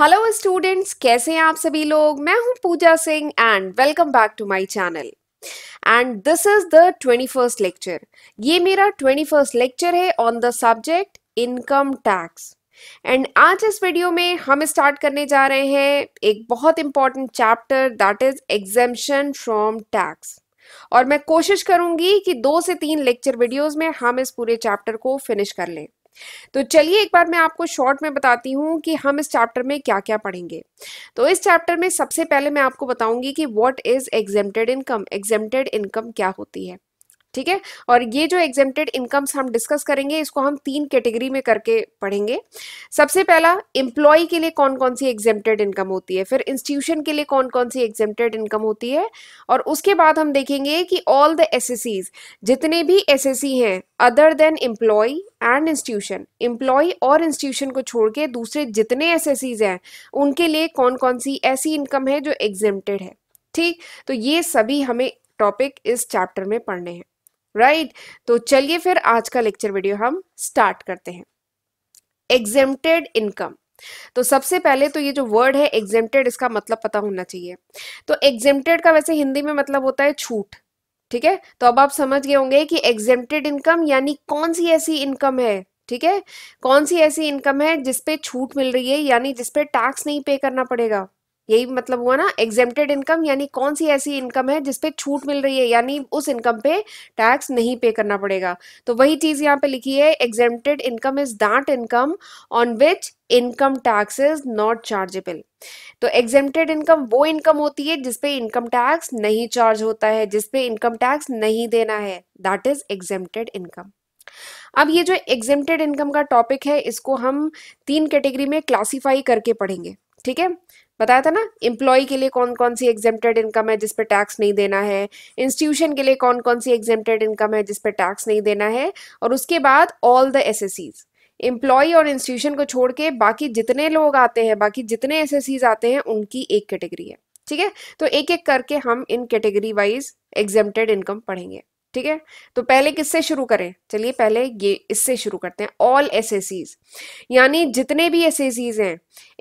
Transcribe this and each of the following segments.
Hello students कैसे हैं आप सभी लोग मैं हूं Puja Singh and welcome back to my channel and this is the twenty first lecture ये मेरा ट्वेंटी फर्स्ट लेक्चर है on the subject income tax and आज इस वीडियो में हम स्टार्ट करने जा रहे हैं एक बहुत important chapter that is exemption from tax और मैं कोशिश करूंगी कि दो से तीन लेक्चर वीडियोस में हम इस पूरे चैप्टर को फिनिश कर लें तो चलिए एक बार मैं आपको शॉर्ट में बताती हूँ कि हम इस चैप्टर में क्या क्या पढ़ेंगे तो इस चैप्टर में सबसे पहले मैं आपको बताऊंगी कि what is exempted income exempted income क्या होती है ठीक है और ये जो एग्जेम्प्टेड इनकम्स हम डिस्कस करेंगे इसको हम तीन कैटेगरी में करके पढ़ेंगे सबसे पहला एम्प्लॉय के लिए कौन कौन सी एग्जेम्प्टेड इनकम होती है फिर इंस्टीट्यूशन के लिए कौन कौन सी एग्जेम्प्टेड इनकम होती है और उसके बाद हम देखेंगे कि ऑल द एस जितने भी एस हैं other than employ and institution employee और इंस्टीट्यूशन को छोड़ के दूसरे जितने एस हैं उनके लिए कौन कौन सी ऐसी इनकम है जो एग्जेम्प्टेड है ठीक तो ये सभी हमें टॉपिक इस चैप्टर में पढ़ने हैं राइट right? तो चलिए फिर आज का लेक्चर वीडियो हम स्टार्ट करते हैं एग्जेम्प्टेड इनकम तो सबसे पहले तो ये जो वर्ड है एग्जेम्प्टेड इसका मतलब पता होना चाहिए तो एग्जेम्प्टेड का वैसे हिंदी में मतलब होता है छूट ठीक है तो अब आप समझ गए होंगे कि एग्जेम्प्टेड इनकम यानी कौन सी ऐसी इनकम है ठीक है कौन सी ऐसी इनकम है जिसपे छूट मिल रही है यानी जिसपे टैक्स नहीं पे करना पड़ेगा यही मतलब हुआ ना एग्जेम्प्टेड इनकम यानी कौन सी ऐसी इनकम है जिसपे छूट मिल रही है यानी उस इनकम पे टैक्स नहीं पे करना पड़ेगा तो वही चीज़ यहाँ पे लिखी है exempted income is that income on which income tax is not chargeable तो एग्जेम्प्टेड इनकम वो इनकम होती है जिसपे इनकम टैक्स नहीं चार्ज होता है जिसपे इनकम टैक्स नहीं देना है दैट इज एग्जेम्प्टेड इनकम अब ये जो एग्जेम्प्टेड इनकम का टॉपिक है इसको हम तीन कैटेगरी में क्लासीफाई करके पढ़ेंगे ठीक है बताया था ना इम्प्लॉय के लिए कौन कौन सी एग्जेम्प्टेड इनकम है जिस टैक्स नहीं देना है इंस्टीट्यूशन के लिए कौन कौन सी एग्जेम्प्टेड इनकम है जिस टैक्स नहीं देना है और उसके बाद all the S S assessees employee और इंस्टीट्यूशन को छोड़ के बाकी जितने लोग आते हैं बाकी जितने एस एस सीज आते हैं उनकी एक कैटेगरी है ठीक है तो एक एक करके हम इन कैटेगरी वाइज एग्जेम्प्टेड इनकम पढ़ेंगे ठीक है तो पहले किससे शुरू करें चलिए पहले ये इससे शुरू करते हैं ऑल एस यानी जितने भी एस हैं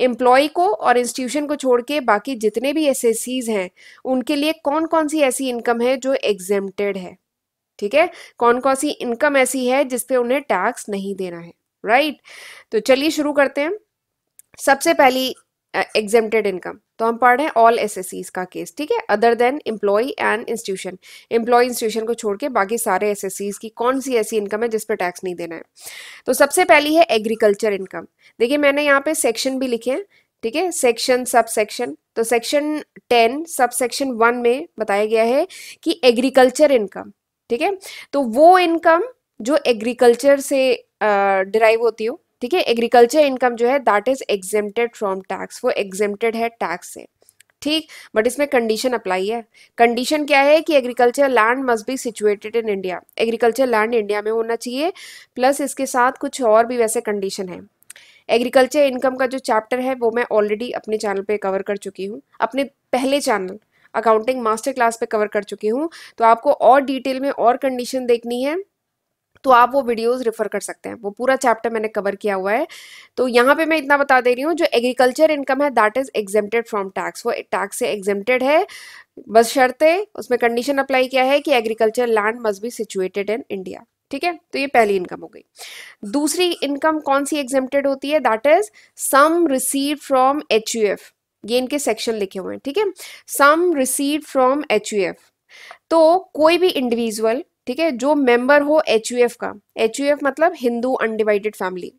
एम्प्लॉय को और इंस्टीट्यूशन को छोड़ के बाकी जितने भी एस हैं उनके लिए कौन कौन सी ऐसी इनकम है जो एग्जेम्प्टेड है ठीक है कौन कौन सी इनकम ऐसी है जिसपे उन्हें टैक्स नहीं देना है राइट right? तो चलिए शुरू करते हैं सबसे पहली एग्जेम्प्टेड इनकम तो हम पढ़ रहे हैं ऑल एस एस सीज का केस ठीक है other than employ and institution employee institution को छोड़ के बाकी सारे एस एस सीज की कौन सी ऐसी इनकम है जिस पर टैक्स नहीं देना है तो सबसे पहली है एग्रीकल्चर इनकम देखिए मैंने यहाँ पे सेक्शन भी लिखे हैं ठीक है सेक्शन सब सेक्शन तो section ten sub section one में बताया गया है कि एग्रीकल्चर इनकम ठीक है तो वो इनकम जो एग्रीकल्चर से डिराइव uh, होती हो ठीक है एग्रीकल्चर इनकम जो है that is exempted from tax वो एग्जेम्प्टेड है टैक्स से ठीक बट इसमें कंडीशन अप्लाई है कंडीशन क्या है कि agriculture land must be situated in India agriculture land India में होना चाहिए प्लस इसके साथ कुछ और भी वैसे कंडीशन है एग्रीकल्चर इनकम का जो चैप्टर है वो मैं ऑलरेडी अपने चैनल पे कवर कर चुकी हूँ अपने पहले चैनल अकाउंटिंग मास्टर क्लास पे कवर कर चुकी हूँ तो आपको और डिटेल में और कंडीशन देखनी है तो आप वो वीडियोस रेफर कर सकते हैं वो पूरा चैप्टर मैंने कवर किया हुआ है तो यहाँ पे मैं इतना बता दे रही हूँ जो एग्रीकल्चर इनकम है that is exempted from tax वो टैक्स से एग्जेम्प्टेड है बस शर्तें उसमें कंडीशन अप्लाई किया है कि agriculture land must be situated in India ठीक है तो ये पहली इनकम हो गई दूसरी इनकम कौन सी एग्जेम्प्टेड होती है that is sum receive from H U F ये इनके सेक्शन लिखे हुए हैं ठीक है sum receive from H U F तो कोई भी इंडिविजुअल ठीक है जो मेंबर हो एच का एच मतलब हिंदू अनडिवाइडेड फैमिली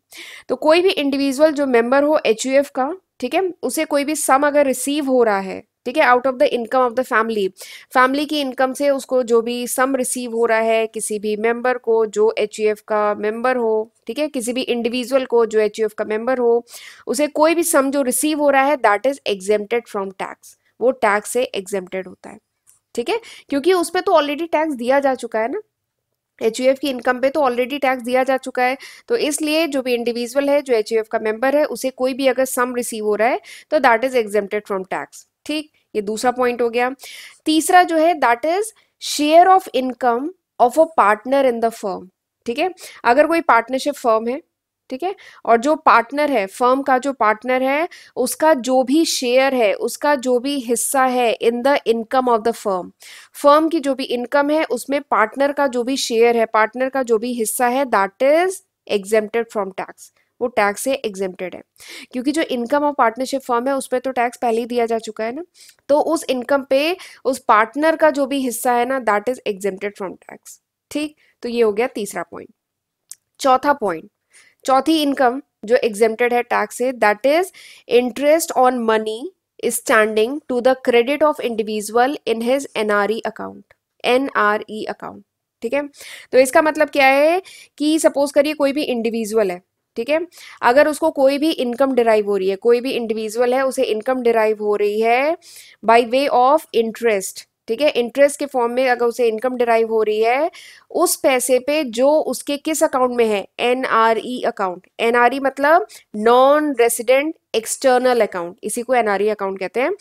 तो कोई भी इंडिविजुअल जो मेंबर हो एच का ठीक है उसे कोई भी सम अगर रिसीव हो रहा है ठीक है out of the income of the family family की इनकम से उसको जो भी सम रिसीव हो रहा है किसी भी मेंबर को जो एच का मेंबर हो ठीक है किसी भी इंडिविजुअल को जो एच का मेंबर हो उसे कोई भी सम जो रिसीव हो रहा है that is exempted from tax वो टैक्स से एग्जेम्प्टेड होता है ठीक है क्योंकि उस पर तो ऑलरेडी टैक्स दिया जा चुका है ना एच की इनकम पे तो ऑलरेडी टैक्स दिया जा चुका है तो इसलिए जो भी इंडिविजुअल है जो एच का मेंबर है उसे कोई भी अगर सम रिसीव हो रहा है तो that is exempted from tax ठीक ये दूसरा पॉइंट हो गया तीसरा जो है that is share of income of a partner in the firm ठीक है अगर कोई पार्टनरशिप फर्म है ठीक है और जो पार्टनर है फर्म का जो पार्टनर है उसका जो भी शेयर है उसका जो भी हिस्सा है in the income of the firm firm की जो भी इनकम है उसमें पार्टनर का जो भी शेयर है पार्टनर का जो भी हिस्सा है that is exempted from tax वो टैक्स से एग्जेम्प्टेड है क्योंकि जो इनकम ऑफ पार्टनरशिप फर्म है उस पर तो टैक्स पहले ही दिया जा चुका है ना तो उस इनकम पे उस पार्टनर का जो भी हिस्सा है ना that is exempted from tax ठीक तो ये हो गया तीसरा पॉइंट चौथा पॉइंट चौथी इनकम जो एग्जेम्प्टेड है टैक्स से that is interest on money standing to the credit of individual in his N R E account N R E account ठीक है तो इसका मतलब क्या है कि सपोज करिए कोई भी इंडिविजुअल है ठीक है अगर उसको कोई भी इनकम डिराइव हो रही है कोई भी इंडिविजुअल है उसे इनकम डिराइव हो रही है बाई वे ऑफ इंटरेस्ट ठीक है इंटरेस्ट के फॉर्म में अगर उसे इनकम डिराइव हो रही है उस पैसे पे जो उसके किस अकाउंट में है N R E account N R E मतलब नॉन रेसिडेंट एक्सटर्नल अकाउंट इसी को एनआरई अकाउंट e कहते हैं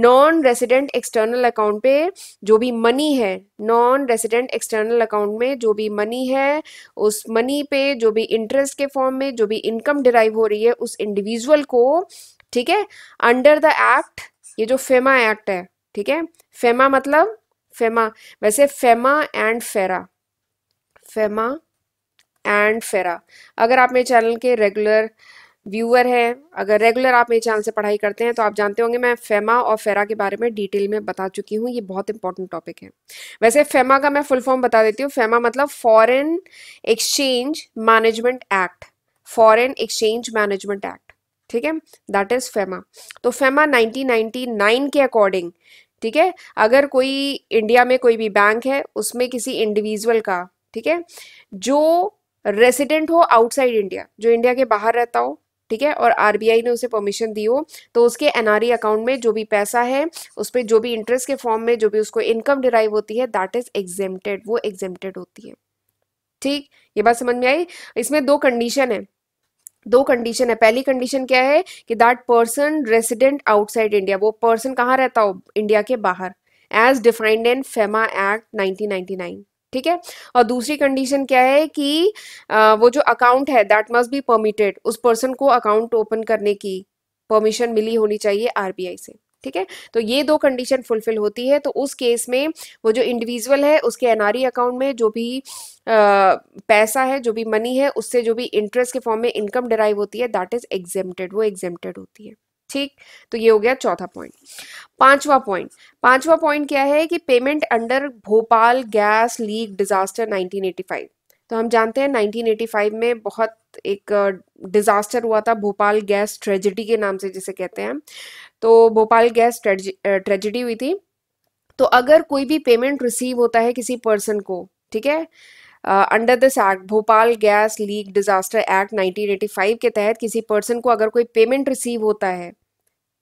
नॉन रेसिडेंट एक्सटर्नल अकाउंट पे जो भी मनी है नॉन रेसिडेंट एक्सटर्नल अकाउंट में जो भी मनी है उस मनी पे जो भी इंटरेस्ट के फॉर्म में जो भी इनकम डिराइव हो रही है उस इंडिविजुअल को ठीक है अंडर द एक्ट ये जो फेमा एक्ट है ठीक है फेमा मतलब फेमा वैसे FEMA and FERA FEMA and FERA अगर आप मेरे चैनल के रेगुलर व्यूअर हैं अगर रेगुलर आप मेरे चैनल से पढ़ाई करते हैं तो आप जानते होंगे मैं फेमा और फेरा के बारे में डिटेल में बता चुकी हूँ ये बहुत इंपॉर्टेंट टॉपिक है वैसे फेमा का मैं फुल फॉर्म बता देती हूँ फेमा मतलब foreign exchange management act foreign exchange management act ठीक है दैट इज फेमा तो फेमा 1999 के अकॉर्डिंग ठीक है अगर कोई इंडिया में कोई भी बैंक है उसमें किसी इंडिविजुअल का ठीक है जो रेसिडेंट हो आउटसाइड इंडिया जो इंडिया के बाहर रहता हो ठीक है और आरबीआई ने उसे परमिशन दी हो तो उसके एनआरई अकाउंट e में जो भी पैसा है उस पर जो भी इंटरेस्ट के फॉर्म में जो भी उसको इनकम डिराइव होती है दैट इज एग्जेम्प्टेड वो एग्जेम्प्टेड होती है ठीक ये बात समझ में आई इसमें दो कंडीशन है दो कंडीशन है पहली कंडीशन क्या है कि that person resident outside India वो पर्सन कहाँ रहता हो इंडिया के बाहर as defined in FEMA act 1999 ठीक है और दूसरी कंडीशन क्या है कि आ, वो जो अकाउंट है दैट मस्ट बी परमिटेड उस पर्सन को अकाउंट ओपन करने की परमिशन मिली होनी चाहिए आरबीआई से ठीक है तो ये दो कंडीशन फुलफिल होती है तो उस केस में वो जो इंडिविजुअल है उसके एनआरई अकाउंट में जो भी आ, पैसा है जो भी मनी है उससे जो भी इंटरेस्ट के फॉर्म में इनकम डिराइव होती है दैट इज एग्जेम्प्टेड वो एग्जेम्प्टेड होती है ठीक तो ये हो गया चौथा पॉइंट पांचवा पॉइंट पांचवा पॉइंट क्या है कि payment under Bhopal gas leak disaster 1985 तो हम जानते हैं 1985 में बहुत एक डिज़ास्टर हुआ था भोपाल गैस ट्रेजिडी के नाम से जिसे कहते हैं तो भोपाल गैस ट्रेजिडी हुई थी तो अगर कोई भी पेमेंट रिसीव होता है किसी पर्सन को ठीक है under this act Bhopal gas leak disaster act 1985 के तहत किसी पर्सन को अगर कोई पेमेंट रिसीव होता है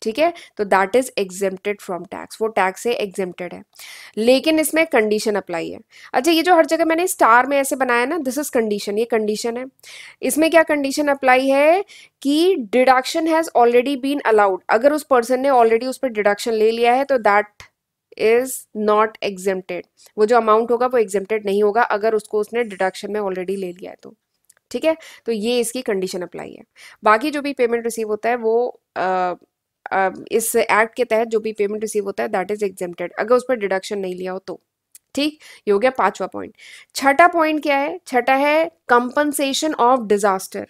ठीक है तो that is exempted from tax वो टैक्स से एग्जेम्प्टेड है लेकिन इसमें कंडीशन अप्लाई है अच्छा ये जो हर जगह मैंने स्टार में ऐसे बनाया ना दिस इज कंडीशन ये कंडीशन है इसमें क्या कंडीशन अप्लाई है कि deduction has already been allowed अगर उस पर्सन ने ऑलरेडी उस पर डिडक्शन ले लिया है तो दैट इज नॉट एग्जेम्प्टेड वो जो अमाउंट होगा वो एग्जेम्प्टेड नहीं होगा अगर उसको उसने डिडक्शन में ऑलरेडी ले लिया है तो ठीक है तो ये इसकी कंडीशन अप्लाई है बाकी जो भी पेमेंट रिसीव होता है वो आ, इस एक्ट के तहत जो भी पेमेंट रिसीव होता है दैट इज एग्जेम्प्टेड अगर उस पर डिडक्शन नहीं लिया हो तो ठीक ये हो गया पांचवा पॉइंट छठा पॉइंट क्या है छठा है compensation of disaster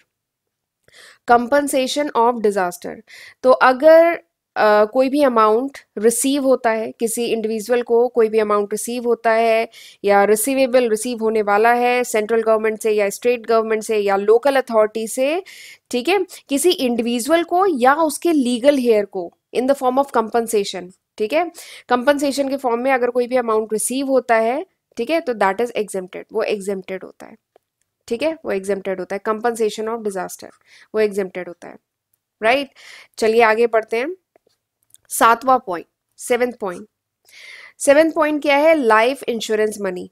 compensation of disaster तो अगर कोई भी अमाउंट रिसीव होता है किसी इंडिविजुअल को कोई भी अमाउंट रिसीव होता है या रिसीवेबल रिसीव होने वाला है सेंट्रल गवर्नमेंट से या स्टेट गवर्नमेंट से या लोकल अथॉरिटी से ठीक है किसी इंडिविजुअल को या उसके लीगल हेयर को in the form of compensation ठीक है कंपनसेशन के फॉर्म में अगर कोई भी अमाउंट रिसीव होता है ठीक है तो दैट इज एग्जेम्प्टेड वो एग्जेम्प्टेड होता है ठीक है वो एग्जेम्प्टेड होता है कंपनसेशन ऑफ डिजास्टर वो एग्जेम्प्टेड होता है राइट right? चलिए आगे बढ़ते हैं सातवा point seventh point seventh point क्या है लाइफ इंश्योरेंस मनी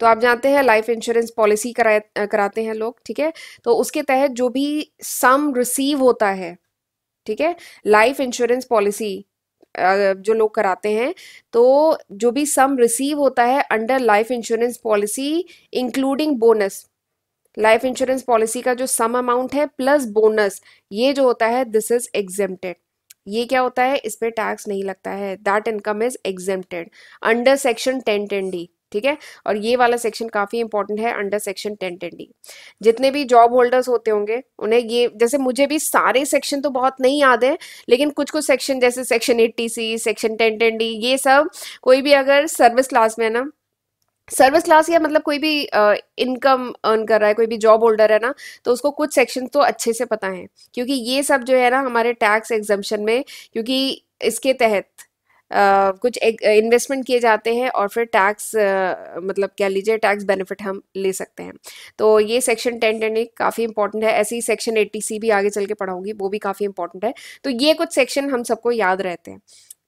तो आप जानते हैं लाइफ इंश्योरेंस पॉलिसी कराए कराते हैं लोग ठीक है तो उसके तहत जो भी सम रिसीव होता है ठीक है लाइफ इंश्योरेंस पॉलिसी जो लोग कराते हैं तो जो भी सम रिसीव होता है under life insurance policy including bonus life insurance policy का जो सम अमाउंट है प्लस बोनस ये जो होता है दिस इज एग्जेम्प्टेड ये क्या होता है इस पर टैक्स नहीं लगता है that income is exempted under section ten ten D ठीक है और ये वाला सेक्शन काफ़ी इंपॉर्टेंट है under section ten ten D जितने भी जॉब होल्डर्स होते होंगे उन्हें ये जैसे मुझे भी सारे सेक्शन तो बहुत नहीं याद है लेकिन कुछ कुछ सेक्शन जैसे section eighty C section ten ten D ये सब कोई भी अगर सर्विस क्लास में है ना सर्विस क्लास या मतलब कोई भी इनकम अर्न कर रहा है कोई भी जॉब होल्डर है ना तो उसको कुछ सेक्शन तो अच्छे से पता है क्योंकि ये सब जो है ना हमारे टैक्स एग्जम्पन में क्योंकि इसके तहत Uh, कुछ इन्वेस्टमेंट किए जाते हैं और फिर टैक्स uh, मतलब क्या लीजिए टैक्स बेनिफिट हम ले सकते हैं तो ये सेक्शन टेन टेन काफ़ी इंपॉर्टेंट है ऐसे ही सेक्शन एट्टी सी भी आगे चल के पढ़ाऊंगी वो भी काफ़ी इंपॉर्टेंट है तो ये कुछ सेक्शन हम सबको याद रहते हैं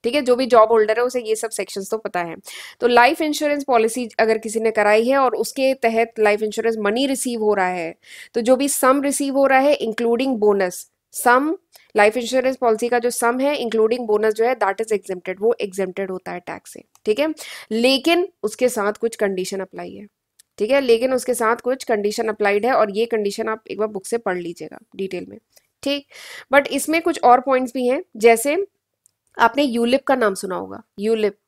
ठीक है जो भी जॉब होल्डर है उसे ये सब सेक्शंस तो पता है तो लाइफ इंश्योरेंस पॉलिसी अगर किसी ने कराई है और उसके तहत लाइफ इंश्योरेंस मनी रिसीव हो रहा है तो जो भी सम रिसीव हो रहा है including bonus sum life insurance policy का जो सम है इंक्लूडिंग बोनस जो है दैट इज एग्जेम्प्टेड वो एग्जेम्प्टेड होता है टैक्स से ठीक है लेकिन उसके साथ कुछ कंडीशन अप्लाई है ठीक है लेकिन उसके साथ कुछ कंडीशन अप्लाइड है और ये कंडीशन आप एक बार बुक से पढ़ लीजिएगा डिटेल में ठीक बट इसमें कुछ और पॉइंट्स भी हैं जैसे आपने यूलिप का नाम सुना होगा यूलिप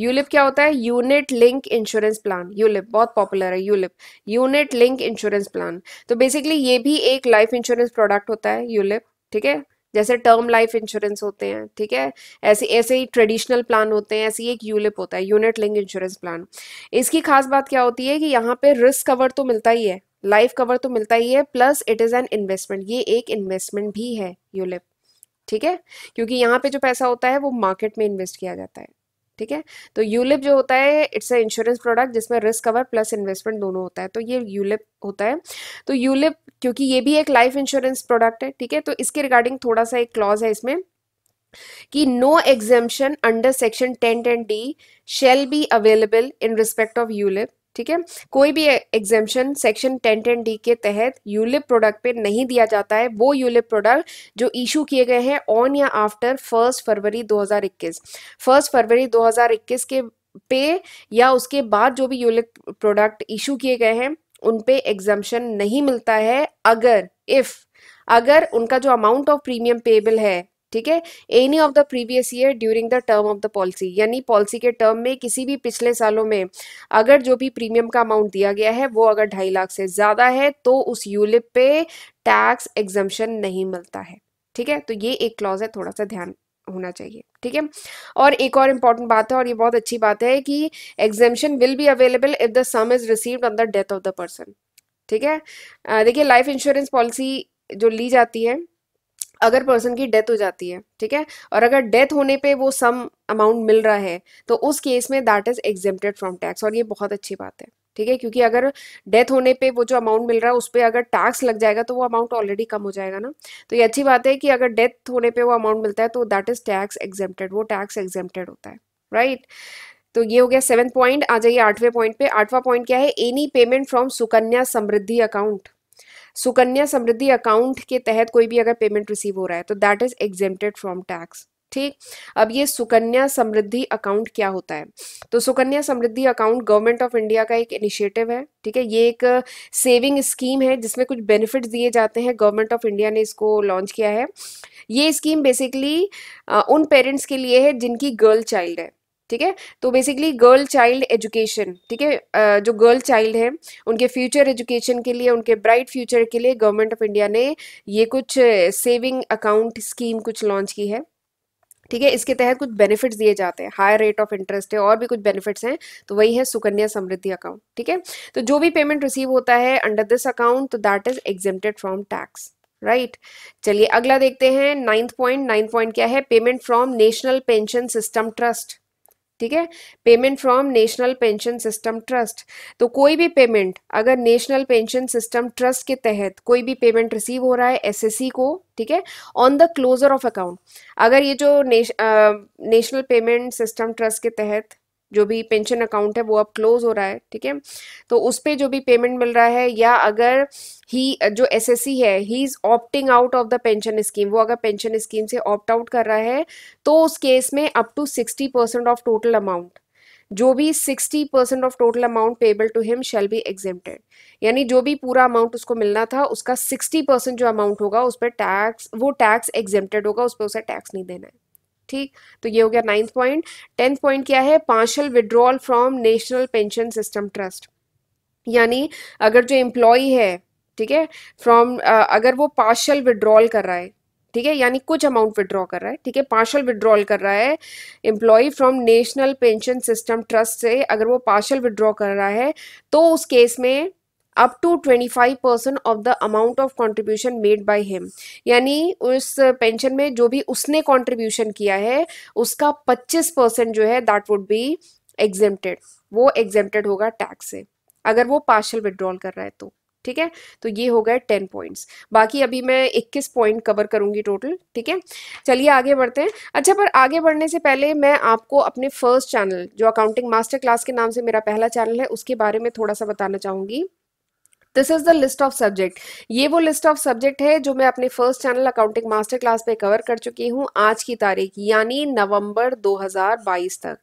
यूलिप क्या होता है unit link insurance plan ULIP बहुत पॉपुलर है ULIP unit link insurance plan तो बेसिकली ये भी एक लाइफ इंश्योरेंस प्रोडक्ट होता है यूलिप ठीक है जैसे टर्म लाइफ इंश्योरेंस होते हैं ठीक है ऐसे ऐसे ही ट्रेडिशनल प्लान होते हैं ऐसे ही एक यूलिप होता है यूनिट लिंक इंश्योरेंस प्लान इसकी खास बात क्या होती है कि यहाँ पे रिस्क कवर तो मिलता ही है लाइफ कवर तो मिलता ही है plus it is an investment ये एक इन्वेस्टमेंट भी है यूलिप ठीक है क्योंकि यहाँ पे जो पैसा होता है वो मार्केट में इन्वेस्ट किया जाता है ठीक है तो यूलिप जो होता है इट्स अ इंश्योरेंस प्रोडक्ट जिसमें रिस्क कवर प्लस इन्वेस्टमेंट दोनों होता है तो ये यूलिप होता है तो यूलिप क्योंकि ये भी एक लाइफ इंश्योरेंस प्रोडक्ट है ठीक है तो इसके रिगार्डिंग थोड़ा सा एक क्लॉज है इसमें कि no exemption under section ten ten D shall be available in respect of ULIP ठीक है कोई भी exemption section ten ten D के तहत यूलिप प्रोडक्ट पे नहीं दिया जाता है वो यूलिप प्रोडक्ट जो इशू किए गए हैं ऑन या आफ्टर फर्स्ट फरवरी 2021 फर्स्ट फरवरी 2021 के पे या उसके बाद जो भी यूलिप प्रोडक्ट इशू किए गए हैं उन पे एग्जाम्शन नहीं मिलता है अगर इफ़ अगर उनका जो अमाउंट ऑफ प्रीमियम पेबल है ठीक है any of the previous year during the term of the policy यानी पॉलिसी के टर्म में किसी भी पिछले सालों में अगर जो भी प्रीमियम का अमाउंट दिया गया है वो अगर ढाई लाख से ज़्यादा है तो उस यूलिप पे टैक्स एग्जम्पन नहीं मिलता है ठीक है तो ये एक क्लॉज है थोड़ा सा ध्यान होना चाहिए ठीक है और एक और इंपॉर्टेंट बात है और ये बहुत अच्छी बात है कि exemption will be available if the sum is received on the death of the person ठीक है देखिए लाइफ इंश्योरेंस पॉलिसी जो ली जाती है अगर पर्सन की डेथ हो जाती है ठीक है और अगर डेथ होने पे वो सम अमाउंट मिल रहा है तो उस केस में that is exempted from tax और ये बहुत अच्छी बात है ठीक है क्योंकि अगर डेथ होने पे वो जो अमाउंट मिल रहा है उस पर अगर टैक्स लग जाएगा तो वो अमाउंट ऑलरेडी कम हो जाएगा ना तो ये अच्छी बात है कि अगर डेथ होने पे वो अमाउंट मिलता है तो दैट इज़ टैक्स एग्जेप्टेड वो टैक्स एग्जेप्टेड होता है राइट right? तो ये हो गया सेवन पॉइंट आ जाइए आठवें पॉइंट पे आठवां पॉइंट क्या है any payment from Sukanya Samriddhi account Sukanya Samriddhi account के तहत कोई भी अगर पेमेंट रिसीव हो रहा है तो that is exempted from tax ठीक अब ये सुकन्या समृद्धि अकाउंट क्या होता है तो Sukanya Samriddhi account government of India का एक इनिशिएटिव है ठीक है ये एक सेविंग स्कीम है जिसमें कुछ बेनिफिट्स दिए जाते हैं गवर्नमेंट ऑफ इंडिया ने इसको लॉन्च किया है ये स्कीम बेसिकली उन पेरेंट्स के लिए है जिनकी गर्ल चाइल्ड है ठीक है तो बेसिकली गर्ल चाइल्ड एजुकेशन ठीक है जो गर्ल चाइल्ड है उनके फ्यूचर एजुकेशन के लिए उनके ब्राइट फ्यूचर के लिए गवर्नमेंट ऑफ इंडिया ने ये कुछ सेविंग अकाउंट स्कीम कुछ लॉन्च की है ठीक है इसके तहत कुछ बेनिफिट्स दिए जाते हैं हाई रेट ऑफ इंटरेस्ट है और भी कुछ बेनिफिट्स हैं तो वही है सुकन्या समृद्धि अकाउंट ठीक है तो जो भी पेमेंट रिसीव होता है अंडर दिस अकाउंट तो that is exempted from tax right चलिए अगला देखते हैं नाइन्थ पॉइंट नाइन्थ पॉइंट क्या है payment from national pension system trust ठीक है payment from national pension system trust तो कोई भी पेमेंट अगर नेशनल पेंशन सिस्टम ट्रस्ट के तहत कोई भी पेमेंट रिसीव हो रहा है एसएससी को ठीक है on the closure of account अगर ये जो नेश, आ, नेशनल पेमेंट सिस्टम ट्रस्ट के तहत जो भी पेंशन अकाउंट है वो अब क्लोज हो रहा है ठीक है तो उस पर जो भी पेमेंट मिल रहा है या अगर ही जो एस एस सी है ही is opting out of the pension scheme वो अगर पेंशन स्कीम से ऑप्ट आउट कर रहा है तो उस केस में up to sixty percent of total amount जो भी sixty percent of total amount payable to him shall be exempted यानी जो भी पूरा अमाउंट उसको मिलना था उसका सिक्सटी परसेंट जो अमाउंट होगा उस पर टैक्स वो टैक्स एग्जेम्प्टेड होगा उस पर उसे टैक्स नहीं देना है ठीक तो ये हो गया नाइन्थ पॉइंट टेंथ पॉइंट क्या है partial withdrawal from national pension system trust यानी अगर जो एम्प्लॉय है ठीक है फ्रॉम अगर वो पार्शल विड्रॉल कर रहा है ठीक है यानी कुछ अमाउंट विड्रॉ कर रहा है ठीक है पार्शल विड्रॉल कर रहा है employ from national pension system trust से अगर वो पार्शल विड्रॉ कर रहा है तो उस केस में up to twenty five percent of the amount of contribution made by him यानी उस पेंशन में जो भी उसने कॉन्ट्रीब्यूशन किया है उसका पच्चीस परसेंट जो है दैट वुड बी एग्जेम्प्टेड वो एग्जेम्प्टेड होगा टैक्स से अगर वो पार्शल विड्रॉल कर रहा है तो ठीक है तो ये हो गए टेन पॉइंट्स बाकी अभी मैं इक्कीस पॉइंट कवर करूंगी टोटल ठीक है चलिए आगे बढ़ते हैं अच्छा पर आगे बढ़ने से पहले मैं आपको अपने फर्स्ट चैनल जो अकाउंटिंग मास्टर क्लास के नाम से मेरा पहला चैनल है उसके बारे में थोड़ा सा बताना चाहूँगी this is the list of subject ये वो लिस्ट ऑफ सब्जेक्ट है जो मैं अपने first channel accounting master class पे कवर कर चुकी हूँ आज की तारीख यानी नवंबर 2022 तक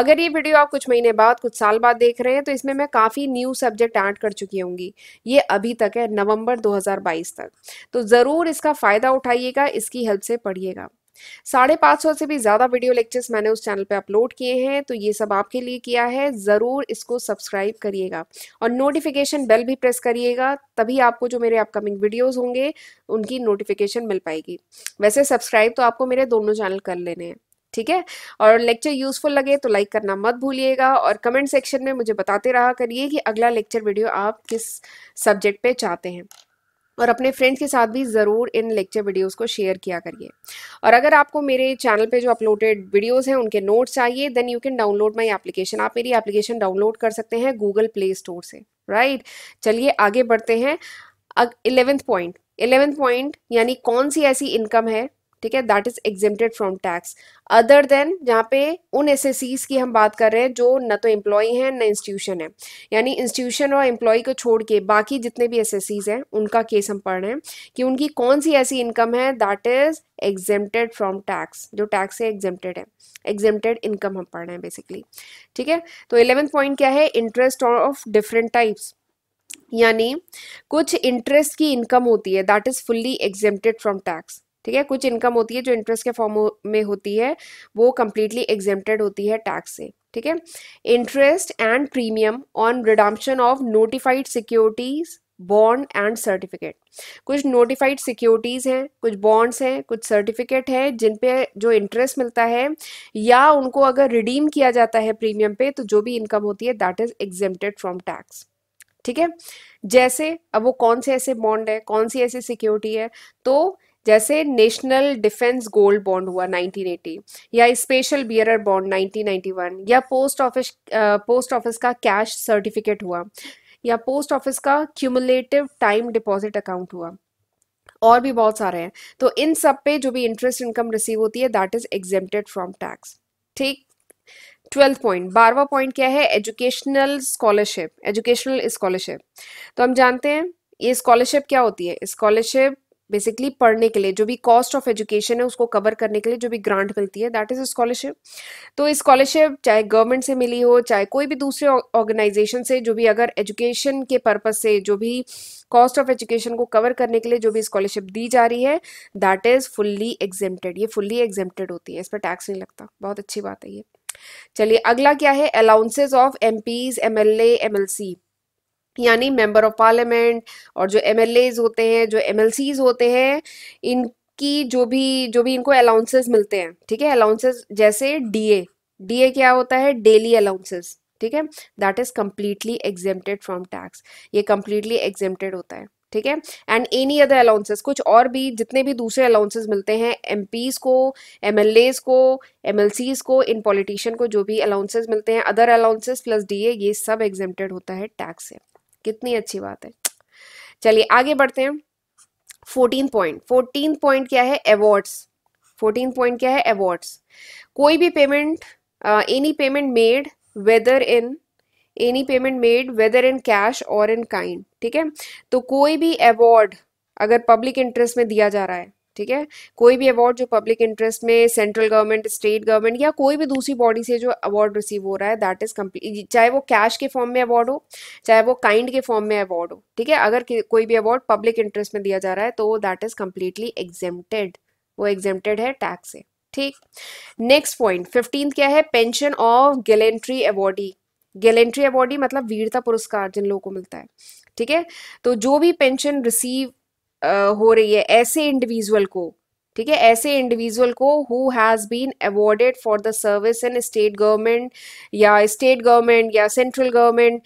अगर ये वीडियो आप कुछ महीने बाद कुछ साल बाद देख रहे हैं तो इसमें मैं काफ़ी न्यू सब्जेक्ट ऐड कर चुकी होंगी ये अभी तक है नवंबर 2022 तक तो ज़रूर इसका फ़ायदा उठाइएगा इसकी हेल्प से पढ़िएगा साढ़े पाँच सौ से भी ज़्यादा वीडियो लेक्चर्स मैंने उस चैनल पे अपलोड किए हैं तो ये सब आपके लिए किया है ज़रूर इसको सब्सक्राइब करिएगा और नोटिफिकेशन बेल भी प्रेस करिएगा तभी आपको जो मेरे अपकमिंग वीडियोज़ होंगे उनकी नोटिफिकेशन मिल पाएगी वैसे सब्सक्राइब तो आपको मेरे दोनों चैनल कर लेने हैं ठीक है और लेक्चर यूजफुल लगे तो लाइक करना मत भूलिएगा और कमेंट सेक्शन में मुझे बताते रहा करिए कि अगला लेक्चर वीडियो आप किस सब्जेक्ट पे चाहते हैं और अपने फ्रेंड्स के साथ भी ज़रूर इन लेक्चर वीडियोस को शेयर किया करिए और अगर आपको मेरे चैनल पे जो अपलोडेड वीडियोस हैं उनके नोट्स चाहिए then you can download my application आप मेरी एप्लीकेशन डाउनलोड कर सकते हैं गूगल प्ले स्टोर से राइट चलिए आगे बढ़ते हैं इलेवेंथ पॉइंट इलेवेंथ पॉइंट यानी कौन सी ऐसी इनकम है ठीक है that is exempted from tax other than जहाँ पे उन एस की हम बात कर रहे हैं जो न तो एम्प्लॉय हैं न इंस्टीट्यूशन है यानी इंस्टीट्यूशन और एम्प्लॉय को छोड़ के बाकी जितने भी एस हैं उनका केस हम पढ़ रहे हैं कि उनकी कौन सी ऐसी इनकम है that is exempted from tax जो टैक्स से एग्जेम्प्टेड है एग्जेम्प्टेड इनकम हम पढ़ रहे हैं बेसिकली ठीक है तो इलेवेंथ पॉइंट क्या है इंटरेस्ट ऑफ डिफरेंट टाइप्स यानी कुछ इंटरेस्ट की इनकम होती है that is fully exempted from tax ठीक है कुछ इनकम होती है जो इंटरेस्ट के फॉर्म में होती है वो कम्प्लीटली एग्जेम्प्टेड होती है टैक्स से ठीक है interest and premium on redemption of notified securities bond and certificate कुछ नोटिफाइड सिक्योरिटीज़ हैं कुछ बॉन्ड्स हैं कुछ सर्टिफिकेट हैं जिन पे जो इंटरेस्ट मिलता है या उनको अगर रिडीम किया जाता है प्रीमियम पे तो जो भी इनकम होती है that is exempted from tax ठीक है जैसे अब वो कौन से ऐसे बॉन्ड है कौन सी ऐसी सिक्योरिटी है तो जैसे नेशनल डिफेंस गोल्ड बॉन्ड हुआ 1980 या स्पेशल बियरर बॉन्ड 1991 या पोस्ट ऑफिस पोस्ट ऑफिस का कैश सर्टिफिकेट हुआ या पोस्ट ऑफिस का क्यूमुलेटिव टाइम डिपॉजिट अकाउंट हुआ और भी बहुत सारे हैं तो इन सब पे जो भी इंटरेस्ट इनकम रिसीव होती है that is exempted from tax ठीक ट्वेल्थ पॉइंट बारवा पॉइंट क्या है एजुकेशनल स्कॉलरशिप एजुकेशनल स्कॉलरशिप तो हम जानते हैं ये स्कॉलरशिप क्या होती है स्कॉलरशिप बेसिकली पढ़ने के लिए जो भी कॉस्ट ऑफ एजुकेशन है उसको कवर करने के लिए जो भी ग्रांट मिलती है दैट इज़ स्कॉलरशिप तो स्कॉलरशिप चाहे गवर्नमेंट से मिली हो चाहे कोई भी दूसरे ऑर्गेनाइजेशन से जो भी अगर एजुकेशन के पर्पज़ से जो भी कॉस्ट ऑफ एजुकेशन को कवर करने के लिए जो भी स्कॉलरशिप दी जा रही है दैट इज़ फुल्ली एग्जेम्प्टेड ये फुल्ली एग्जेम्प्टेड होती है इस पर टैक्स नहीं लगता बहुत अच्छी बात है ये चलिए अगला क्या है allowances of M Ps M L A M L C यानी मेंबर ऑफ पार्लियामेंट और जो एम होते हैं जो एम होते हैं इनकी जो भी जो भी इनको अलाउंसेस मिलते हैं ठीक है अलाउंसेस जैसे डी डीए क्या होता है डेली अलाउंसेस ठीक है that is completely exempted from tax ये कम्प्लीटली एग्जेम्प्टेड होता है ठीक है एंड एनी अदर अलाउंसेस कुछ और भी जितने भी दूसरे अलाउंसेस मिलते हैं एम को एम को एम को इन पॉलिटिशियन को जो भी अलाउंसेस मिलते हैं अदर अलाउंसेस प्लस डी ये सब एग्जेम्प्टेड होता है टैक्स से कितनी अच्छी बात है चलिए आगे बढ़ते हैं फोर्टीन पॉइंट फोर्टीन पॉइंट क्या है अवार्ड्स फोर्टीन पॉइंट क्या है अवार्ड्स कोई भी payment any payment made whether in any payment made whether in cash और इन काइंड ठीक है तो कोई भी अवार्ड अगर पब्लिक इंटरेस्ट में दिया जा रहा है ठीक है कोई भी अवार्ड जो पब्लिक इंटरेस्ट में सेंट्रल गवर्नमेंट स्टेट गवर्नमेंट या कोई भी दूसरी बॉडी से जो अवार्ड रिसीव हो रहा है दैट इज कम्प्लीट चाहे वो कैश के फॉर्म में अवार्ड हो चाहे वो काइंड के फॉर्म में अवार्ड हो ठीक है अगर कोई भी अवार्ड पब्लिक इंटरेस्ट में दिया जा रहा है तो दैट इज कम्प्लीटली एग्जेम्प्टेड वो एग्जेम्प्टेड है टैक्स से ठीक नेक्स्ट पॉइंट फिफ्टींथ क्या है pension of gallantry awardee gallantry awardee मतलब वीरता पुरस्कार जिन लोगों को मिलता है ठीक है तो जो भी पेंशन रिसीव हो रही है ऐसे इंडिविजुअल को ठीक है ऐसे इंडिविजुअल को who has been awarded for the service in state government या स्टेट गवर्नमेंट या सेंट्रल गवर्नमेंट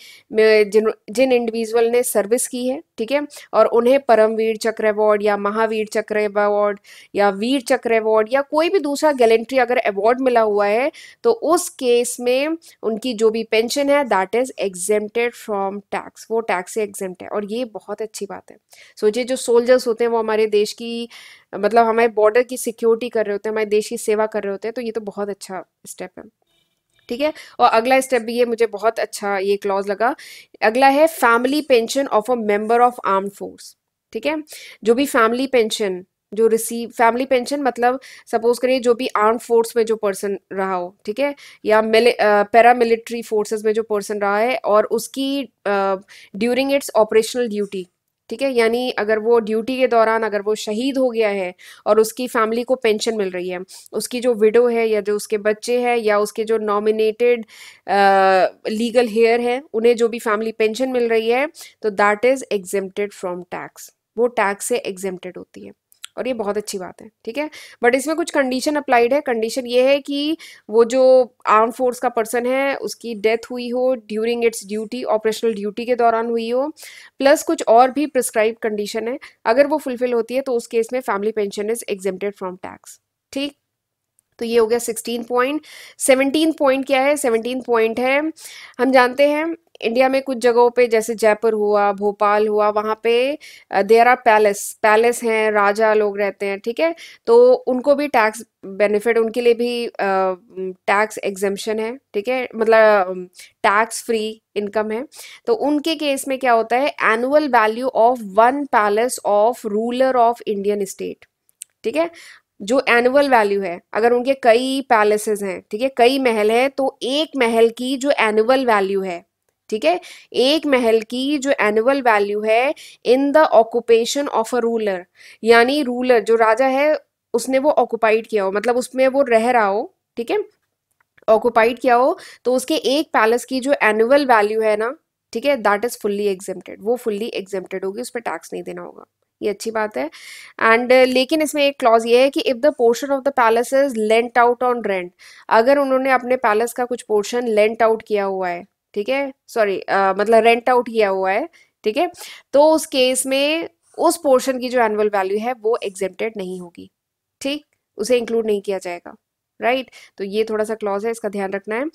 जिन जिन इंडिविजुअल ने सर्विस की है ठीक है और उन्हें परमवीर चक्र अवार्ड या महावीर चक्र अवार्ड या वीर चक्र अवार्ड या कोई भी दूसरा गैलेंट्री अगर अवार्ड मिला हुआ है तो उस केस में उनकी जो भी पेंशन है that is exempted from tax वो टैक्स से एग्जेम्प्ट है और ये बहुत अच्छी बात है सोचिए जो सोल्जर्स होते हैं वो हमारे देश की मतलब हमारे बॉर्डर की सिक्योरिटी कर रहे होते हैं हमारे देश की सेवा कर रहे होते हैं तो ये तो बहुत अच्छा स्टेप है ठीक है और अगला स्टेप भी ये मुझे बहुत अच्छा ये क्लॉज लगा अगला है family pension of a member of arm force ठीक है जो भी फैमिली पेंशन जो रिसीव फैमिली पेंशन मतलब सपोज करिए जो भी आर्म फोर्स में जो पर्सन रहा हो ठीक है या पैरामिलिट्री फोर्सेस में जो पर्सन रहा है और उसकी ड्यूरिंग इट्स ऑपरेशनल ड्यूटी ठीक है यानी अगर वो ड्यूटी के दौरान अगर वो शहीद हो गया है और उसकी फैमिली को पेंशन मिल रही है उसकी जो विडो है या जो उसके बच्चे हैं या उसके जो नॉमिनेटेड लीगल हेयर है उन्हें जो भी फैमिली पेंशन मिल रही है तो that is exempted from tax वो टैक्स से एग्जेम्प्टेड होती है और ये बहुत अच्छी बात है ठीक है बट इसमें कुछ कंडीशन अप्लाइड है कंडीशन ये है कि वो जो आर्म फोर्स का पर्सन है उसकी डेथ हुई हो during its duty operational duty के दौरान हुई हो प्लस कुछ और भी प्रिस्क्राइब कंडीशन है अगर वो फुलफिल होती है तो उस केस में family pension is exempted from tax ठीक तो ये हो गया सिक्सटीन पॉइंट सेवनटीन पॉइंट क्या है सेवनटीन पॉइंट है हम जानते हैं इंडिया में कुछ जगहों पे जैसे जयपुर हुआ भोपाल हुआ वहाँ पे देर आर पैलेस पैलेस हैं राजा लोग रहते हैं ठीक है तो उनको भी टैक्स बेनिफिट उनके लिए भी टैक्स एग्जेम्पशन है ठीक है मतलब टैक्स फ्री इनकम है तो उनके केस में क्या होता है annual value of one palace of ruler of Indian state ठीक है जो एनुअल वैल्यू है अगर उनके कई पैलेसेस हैं ठीक है कई महल हैं तो एक महल की जो एनुअल वैल्यू है ठीक है एक महल की जो एनुअल वैल्यू है in the occupation of a ruler यानी रूलर जो राजा है उसने वो ऑक्यूपाइड किया हो मतलब उसमें वो रह रहा हो ठीक है ऑक्यूपाइड किया हो तो उसके एक पैलेस की जो एनुअल वैल्यू है ना ठीक है दैट इज़ फुल्ली एग्जेप्टेड वो फुल्ली एग्जेप्टेड होगी उस पर टैक्स नहीं देना होगा ये अच्छी बात है एंड uh, लेकिन इसमें एक क्लॉज ये है कि if the portion of the palace is lent out on rent अगर उन्होंने अपने पैलेस का कुछ पोर्शन लेंट आउट किया हुआ है ठीक है सॉरी मतलब रेंट आउट किया हुआ है ठीक है तो उस केस में उस पोर्शन की जो एनुअल वैल्यू है वो एग्जेप्टेड नहीं होगी ठीक उसे इंक्लूड नहीं किया जाएगा राइट right? तो ये थोड़ा सा क्लॉज है इसका ध्यान रखना है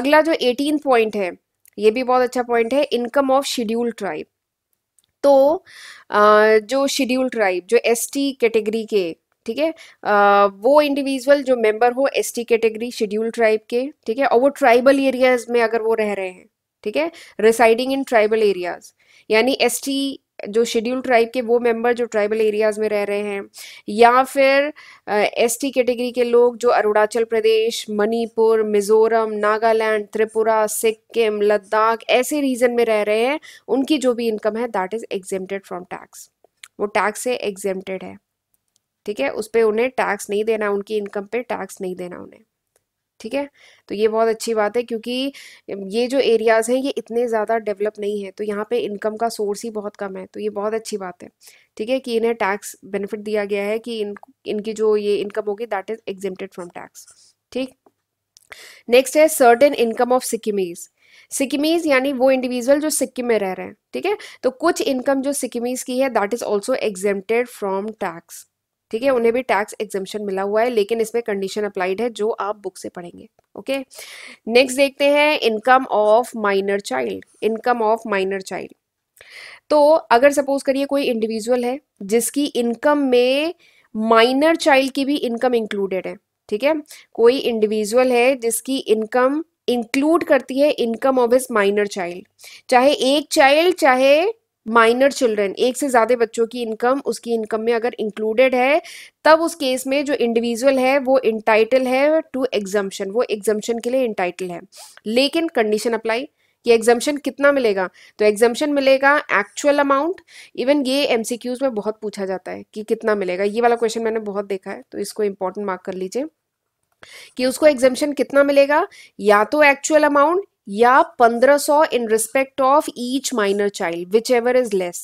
अगला जो एटीन पॉइंट है ये भी बहुत अच्छा पॉइंट है इनकम ऑफ शेड्यूल ट्राइब तो जो शेड्यूल ट्राइब जो एसटी कैटेगरी के ठीक है वो इंडिविजुअल जो मेंबर हो एसटी कैटेगरी शेड्यूल ट्राइब के ठीक है और वो ट्राइबल एरियाज में अगर वो रह रहे हैं ठीक है रिसाइडिंग इन ट्राइबल एरियाज यानी एसटी जो शेड्यूल ट्राइब के वो मेंबर जो ट्राइबल एरियाज में रह रहे हैं या फिर एसटी टी कैटेगरी के लोग जो अरुणाचल प्रदेश मणिपुर मिजोरम नागालैंड त्रिपुरा सिक्किम लद्दाख ऐसे रीजन में रह रहे हैं उनकी जो भी इनकम है that is exempted from tax वो टैक्स से एग्जेम्प्टेड है ठीक है उस पर उन्हें टैक्स नहीं देना उनकी इनकम पे टैक्स नहीं देना उन्हें ठीक है तो ये बहुत अच्छी बात है क्योंकि ये जो एरियाज़ हैं ये इतने ज़्यादा डेवलप नहीं है तो यहाँ पे इनकम का सोर्स ही बहुत कम है तो ये बहुत अच्छी बात है ठीक है कि इन्हें टैक्स बेनिफिट दिया गया है कि इन इनकी जो ये इनकम होगी that is exempted from tax ठीक नेक्स्ट है certain income of Sikkimese Sikkimese यानी वो इंडिविजुअल जो सिक्किम में रह रहे हैं ठीक है तो कुछ इनकम जो सिक्किमीज की है that is also exempted from tax ठीक है उन्हें भी टैक्स एग्जिबिशन मिला हुआ है लेकिन इसमें कंडीशन अप्लाइड है जो आप बुक से पढ़ेंगे ओके नेक्स्ट देखते हैं income of minor child income of minor child तो अगर सपोज करिए कोई इंडिविजुअल है जिसकी इनकम में माइनर चाइल्ड की भी इनकम इंक्लूडेड है ठीक है कोई इंडिविजुअल है जिसकी इनकम इंक्लूड करती है income of his minor child चाहे एक चाइल्ड चाहे माइनर चिल्ड्रन एक से ज़्यादा बच्चों की इनकम उसकी इनकम में अगर इंक्लूडेड है तब उस केस में जो इंडिविजुअल है वो इंटाइटल है टू एग्जाम्शन वो एग्जम्पन के लिए इंटाइटल है लेकिन कंडीशन अप्लाई कि एग्जाम्शन कितना मिलेगा तो एग्जाम्शन मिलेगा एक्चुअल अमाउंट इवन ये एमसीक्यूज में बहुत पूछा जाता है कि कितना मिलेगा ये वाला क्वेश्चन मैंने बहुत देखा है तो इसको इंपॉर्टेंट मार्क कर लीजिए कि उसको एग्जाम्शन कितना मिलेगा या तो एक्चुअल अमाउंट या 1500 in respect of each minor child whichever is less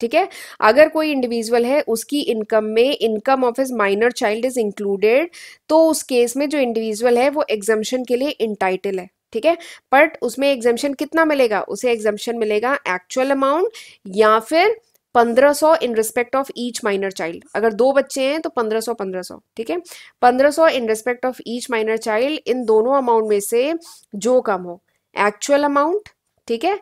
ठीक है अगर कोई इंडिविजुअल है उसकी इनकम में income of is minor child is included तो उस केस में जो इंडिविजुअल है वो एग्जामेशन के लिए इंटाइटल है ठीक है बट उसमें एग्जामेशन कितना मिलेगा उसे एग्जामेशन मिलेगा एक्चुअल अमाउंट या फिर 1500 in respect of each minor child अगर दो बच्चे हैं तो 1500 1500 ठीक है 1500 in respect of each minor child इन दोनों अमाउंट में से जो कम हो एक्चुअल अमाउंट ठीक है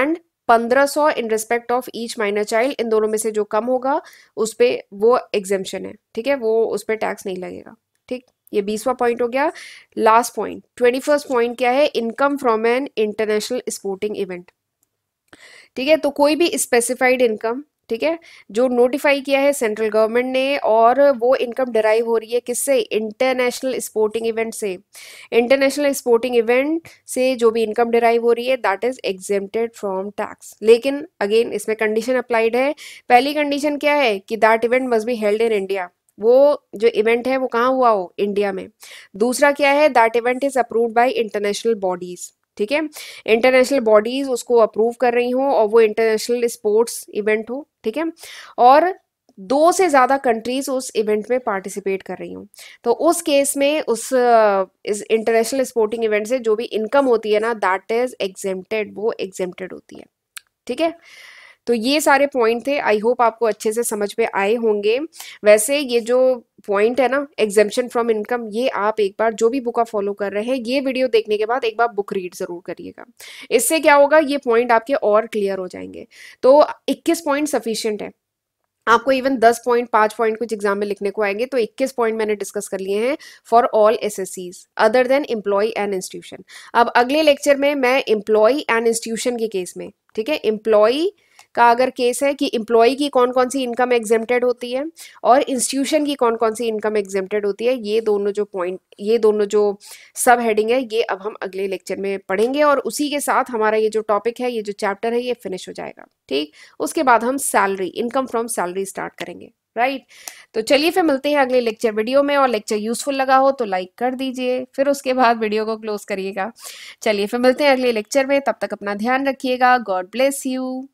एंड पंद्रह सौ in respect of each minor child इन दोनों में से जो कम होगा उस पर वो एग्जेम्पन है ठीक है वो उस पर टैक्स नहीं लगेगा ठीक ये बीसवा पॉइंट हो गया last point twenty first point क्या है income from an international sporting event ठीक है तो कोई भी स्पेसिफाइड इनकम ठीक है जो नोटिफाई किया है सेंट्रल गवर्नमेंट ने और वो इनकम डराइव हो रही है किससे इंटरनेशनल स्पोर्टिंग इवेंट से इंटरनेशनल स्पोर्टिंग इवेंट से जो भी इनकम डराइव हो रही है that is exempted from tax लेकिन अगेन इसमें कंडीशन अप्लाइड है पहली कंडीशन क्या है कि that event must be held in India वो जो इवेंट है वो कहाँ हुआ हो इंडिया में दूसरा क्या है that event is approved by international bodies ठीक है इंटरनेशनल बॉडीज उसको अप्रूव कर रही हूँ और वो इंटरनेशनल स्पोर्ट्स इवेंट हो ठीक है और दो से ज़्यादा कंट्रीज उस इवेंट में पार्टिसिपेट कर रही हूँ तो उस केस में उस इस इंटरनेशनल स्पोर्टिंग इवेंट से जो भी इनकम होती है ना दैट इज़ एग्जेम्प्टेड वो एग्जेम्प्टेड होती है ठीक है तो ये सारे पॉइंट थे आई होप आपको अच्छे से समझ में आए होंगे वैसे ये जो पॉइंट है ना एग्जेम्पन फ्रॉम इनकम ये आप एक बार जो भी बुक आप फॉलो कर रहे हैं ये वीडियो देखने के बाद एक बार बुक रीड ज़रूर करिएगा इससे क्या होगा ये पॉइंट आपके और क्लियर हो जाएंगे तो 21 पॉइंट सफिशियंट है आपको इवन 10 पॉइंट पांच पॉइंट कुछ एग्जाम में लिखने को आएंगे तो 21 पॉइंट मैंने डिस्कस कर लिए हैं for all S S Cs other than employ and institution अब अगले लेक्चर में मैं एम्प्लॉय एंड इंस्टीट्यूशन के केस में ठीक है एम्प्लॉय का अगर केस है कि इम्प्लॉई की कौन कौन सी इनकम एग्जेम्प्टेड होती है और इंस्टीट्यूशन की कौन कौन सी इनकम एग्जेम्प्टेड होती है ये दोनों जो पॉइंट ये दोनों जो सब हेडिंग है ये अब हम अगले लेक्चर में पढ़ेंगे और उसी के साथ हमारा ये जो टॉपिक है ये जो चैप्टर है ये फिनिश हो जाएगा ठीक उसके बाद हम salary income from salary start करेंगे राइट right? तो चलिए फिर मिलते हैं अगले लेक्चर वीडियो में और लेक्चर यूजफुल लगा हो तो लाइक कर दीजिए फिर उसके बाद वीडियो को क्लोज करिएगा चलिए फिर मिलते हैं अगले लेक्चर में तब तक अपना ध्यान रखिएगा गॉड ब्लेस यू